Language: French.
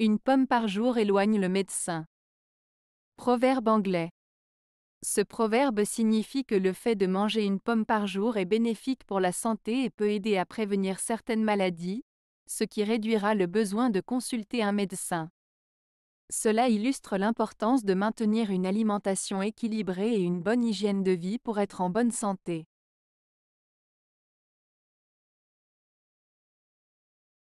Une pomme par jour éloigne le médecin. Proverbe anglais. Ce proverbe signifie que le fait de manger une pomme par jour est bénéfique pour la santé et peut aider à prévenir certaines maladies, ce qui réduira le besoin de consulter un médecin. Cela illustre l'importance de maintenir une alimentation équilibrée et une bonne hygiène de vie pour être en bonne santé.